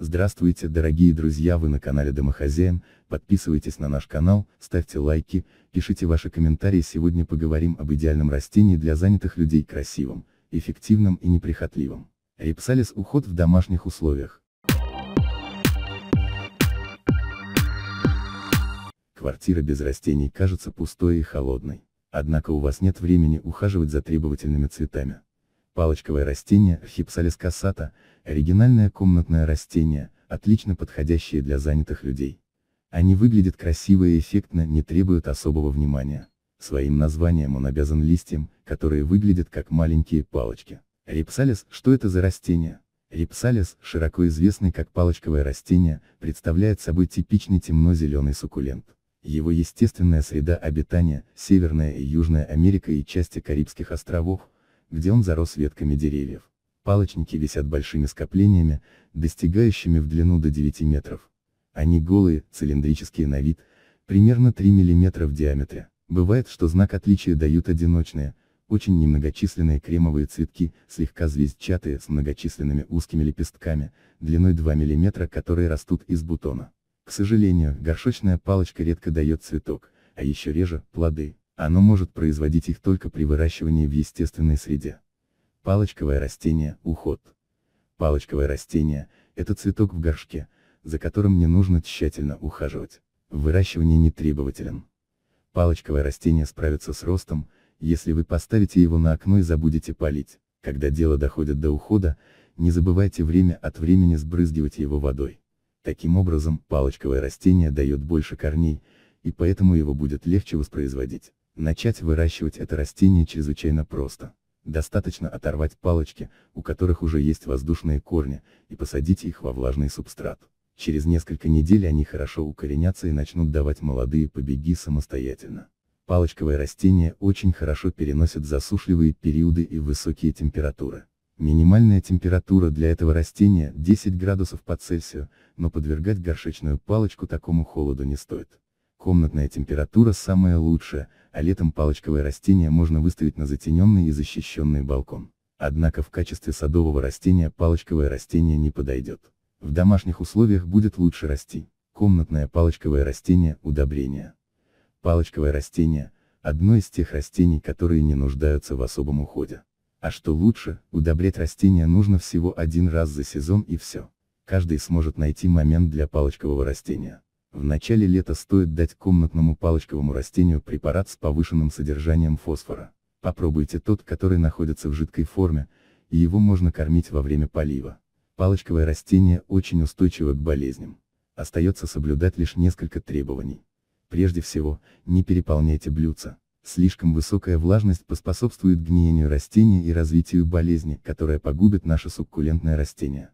Здравствуйте, дорогие друзья, вы на канале Домохозяин, подписывайтесь на наш канал, ставьте лайки, пишите ваши комментарии, сегодня поговорим об идеальном растении для занятых людей красивым, эффективным и неприхотливым. Репсалис уход в домашних условиях. Квартира без растений кажется пустой и холодной. Однако у вас нет времени ухаживать за требовательными цветами. Палочковое растение Хипсалис кассата – оригинальное комнатное растение, отлично подходящее для занятых людей. Они выглядят красиво и эффектно, не требуют особого внимания. Своим названием он обязан листьям, которые выглядят как маленькие палочки. Рипсалис – что это за растение? Рипсалис, широко известный как палочковое растение, представляет собой типичный темно-зеленый суккулент. Его естественная среда обитания – Северная и Южная Америка и части Карибских островов, где он зарос ветками деревьев. Палочники висят большими скоплениями, достигающими в длину до 9 метров. Они голые, цилиндрические на вид, примерно 3 мм в диаметре. Бывает, что знак отличия дают одиночные, очень немногочисленные кремовые цветки, слегка звездчатые, с многочисленными узкими лепестками, длиной 2 мм, которые растут из бутона. К сожалению, горшочная палочка редко дает цветок, а еще реже – плоды. Оно может производить их только при выращивании в естественной среде. Палочковое растение, уход. Палочковое растение – это цветок в горшке, за которым не нужно тщательно ухаживать. Выращивание не требователен. Палочковое растение справится с ростом, если вы поставите его на окно и забудете полить. Когда дело доходит до ухода, не забывайте время от времени сбрызгивать его водой. Таким образом, палочковое растение дает больше корней, и поэтому его будет легче воспроизводить. Начать выращивать это растение чрезвычайно просто. Достаточно оторвать палочки, у которых уже есть воздушные корни, и посадить их во влажный субстрат. Через несколько недель они хорошо укоренятся и начнут давать молодые побеги самостоятельно. Палочковое растение очень хорошо переносит засушливые периоды и высокие температуры. Минимальная температура для этого растения 10 градусов по Цельсию, но подвергать горшечную палочку такому холоду не стоит. Комнатная температура самая лучшая, а летом палочковое растение можно выставить на затененный и защищенный балкон. Однако в качестве садового растения палочковое растение не подойдет. В домашних условиях будет лучше расти. Комнатное палочковое растение – удобрение. Палочковое растение – одно из тех растений, которые не нуждаются в особом уходе. А что лучше, удобрять растение нужно всего один раз за сезон и все. Каждый сможет найти момент для палочкового растения. В начале лета стоит дать комнатному палочковому растению препарат с повышенным содержанием фосфора. Попробуйте тот, который находится в жидкой форме, и его можно кормить во время полива. Палочковое растение очень устойчиво к болезням. Остается соблюдать лишь несколько требований. Прежде всего, не переполняйте блюдца. Слишком высокая влажность поспособствует гниению растения и развитию болезни, которая погубит наше суккулентное растение.